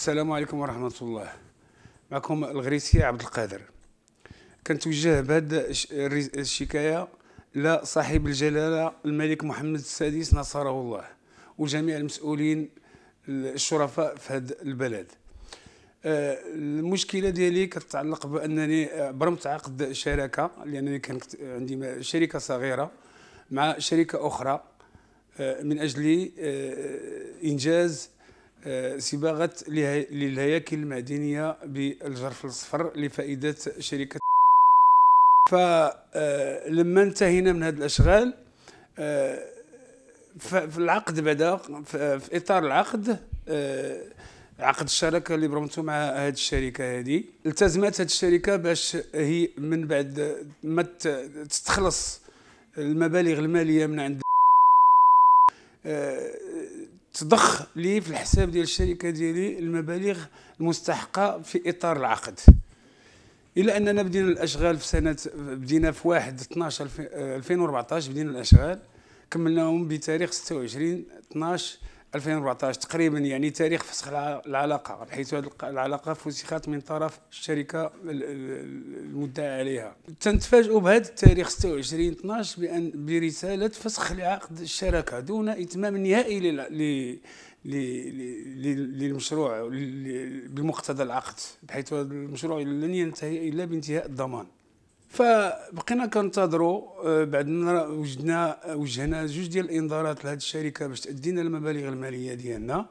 السلام عليكم ورحمة الله معكم الغريسي عبد القادر كنتوجه بهذه الشكاية لصاحب الجلالة الملك محمد السادس نصره الله وجميع المسؤولين الشرفاء في هذا البلد آه، المشكلة ديالي كتتعلق بأنني آه، برمت عقد شراكة لأنني كانت عندي شركة صغيرة مع شركة أخرى آه، من أجل إنجاز صباغه آه، للهياكل المعدنيه بالجرف الاصفر لفائده شركه فلما آه، انتهينا من هذه الاشغال آه، في العقد بدا في اطار العقد عقد الشراكه اللي برمتو مع هذه الشركه هذه التزمت هذه الشركه باش هي من بعد ما تستخلص المبالغ الماليه من عند تضخ لي في الحساب ديال الشركه ديالي المبالغ المستحقه في اطار العقد الى اننا بدينا الاشغال في سنه بدينا في 1 12 2014 بدينا الاشغال كملناهم بتاريخ 26 12 2014 تقريبا يعني تاريخ فسخ العلاقه حيث هذه العلاقه فسخت من طرف الشركه المدعى عليها تنتفاجئوا بهذا التاريخ 26 12 بان برساله فسخ لعقد الشراكه دون اتمام نهائي للمشروع بمقتضى العقد بحيث هذا المشروع لن ينتهي الا بانتهاء الضمان فبقينا كنتظروا آه، بعد ما وجدنا آه، وجهنا جوج ديال الانذارات لهذه الشركه باش تادينا المبالغ الماليه ديالنا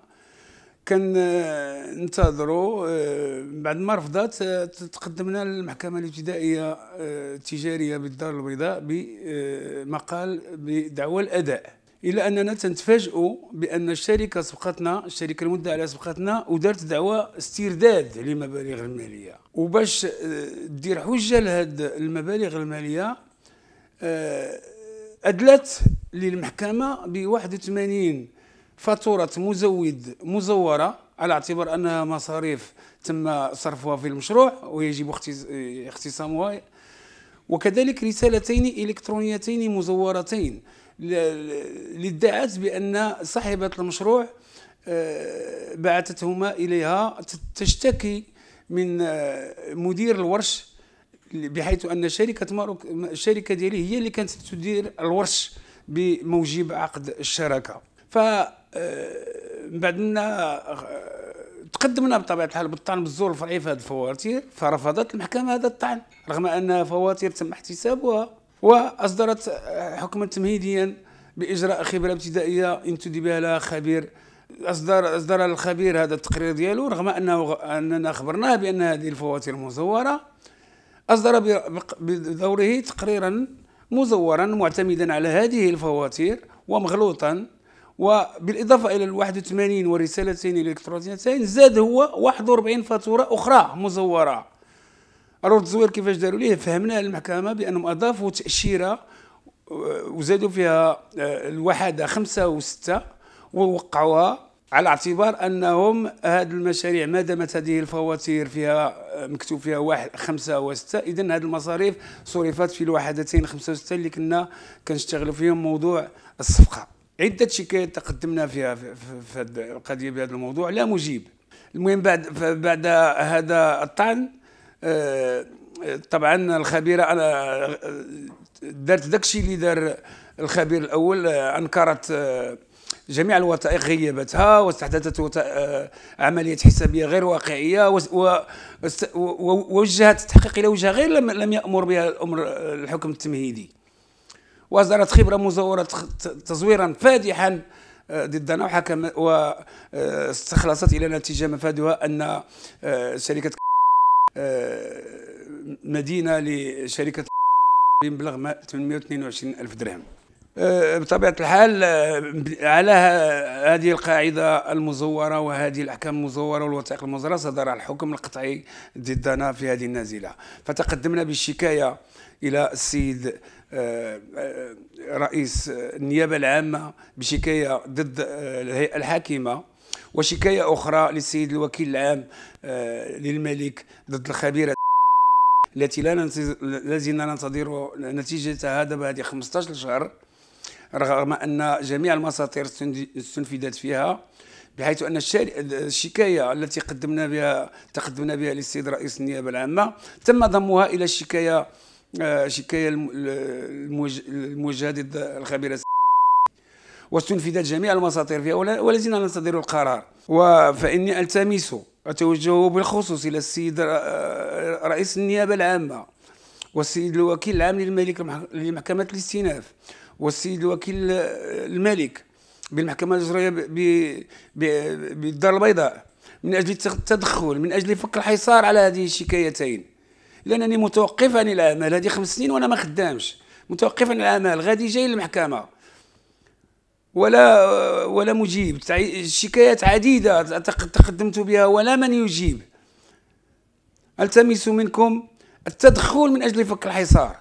كننتظروا آه، بعد ما رفضت تقدمنا للمحكمه الابتدائيه التجاريه بالدار البيضاء بمقال بدعوى الاداء الى اننا تنتفاجئ بان الشركه سبقتنا الشركه المدة على سبقتنا ودارت دعوى استرداد لمبالغ الماليه وباش آه، دير حجه لهاد المبالغ الماليه آه، ادلت للمحكمه ب 81 فاتوره مزود مزوره على اعتبار انها مصاريف تم صرفها في المشروع ويجب اختصامها وكذلك رسالتين الكترونيتين مزورتين لادعت بان صاحبه المشروع آه، بعثتهما اليها تشتكي من آه، مدير الورش بحيث ان شركه ماروك الشركه ديالي هي اللي كانت تدير الورش بموجب عقد الشراكه ف آه، بعدنا تقدمنا بطبيعه الحال بالطعن بالزور الفرعي في هذه الفواتير فرفضت المحكمه هذا الطعن رغم انها فواتير تم احتسابها وأصدرت آه، حكما تمهيديا بإجراء خبرة ابتدائية انتدب لها خبير أصدر أصدر الخبير هذا التقرير ديالو رغم أنه أننا خبرناه بأن هذه الفواتير مزورة أصدر بدوره تقريرا مزورا معتمدا على هذه الفواتير ومغلوطا وبالإضافة إلى ال 81 ورسالتين إلكترونيتين زاد هو 41 فاتورة أخرى مزورة رود الزوير كيفاش داروا ليه فهمناه المحكمه بانهم اضافوا تاشيره آه، وزادوا فيها آه، الوحده خمسه وسته ووقعوها على اعتبار انهم هذه المشاريع ما دامت هذه الفواتير فيها آه، مكتوب فيها واحد خمسه وسته اذا هذه المصاريف صرفت في الوحدتين خمسه وسته اللي كنا كنشتغلوا فيهم موضوع الصفقه عده شكايات تقدمنا فيها في هذه القضيه بهذا الموضوع لا مجيب المهم بعد بعد هذا الطعن طبعا الخبيره انا دارت داكشي اللي دار الخبير الاول انكرت جميع الوثائق غيبتها واستحدثت عملية حسابية غير واقعية ووجهت التحقيق إلى وجهة غير لم يأمر بها الأمر الحكم التمهيدي وأصدرت خبرة مزورة تزويرا فادحا آه، ضدنا وحكم واستخلصت آه، إلى نتيجة مفادها أن آه، شركة آه، مدينه لشركه بمبلغ 822 ألف درهم آه، بطبيعة الحال آه، على هذه القاعدة المزورة وهذه الأحكام المزورة والوثائق المزورة صدر الحكم القطعي ضدنا في هذه النازلة فتقدمنا بالشكاية إلى السيد رئيس النيابة العامة بشكاية ضد الهيئة الحاكمة وشكاية أخرى للسيد الوكيل العام آه، للملك ضد الخبيرة التي لا لازلنا ننتظر نتيجة هذا بعد 15 شهر رغم أن جميع المساطير استنفدت فيها بحيث ان الشكايه التي قدمنا بها تقدمنا بها للسيد رئيس النيابه العامه تم ضمها الى الشكايه آه، شكايه الموجهه ضد الخبيره واستنفذت جميع المساطير فيها ولازلنا ننتظر القرار فإني ألتمس أتوجه بالخصوص إلى السيد رئيس النيابة العامة والسيد الوكيل العام للملك لمحكمة الاستئناف والسيد الوكيل الملك بالمحكمة الجزائريه بالدار البيضاء من أجل التدخل من أجل فك الحصار على هذه الشكايتين لأنني متوقف عن العمل هذه خمس سنين وأنا ما خدامش متوقف عن العمل غادي جاي للمحكمة ولا ولا مجيب شكايات عديدة تقدمت بها ولا من يجيب ألتمس منكم التدخل من أجل فك الحصار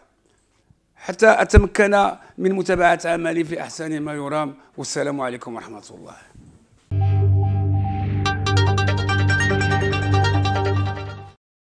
حتى أتمكن من متابعة عملي في أحسن ما يرام والسلام عليكم ورحمة الله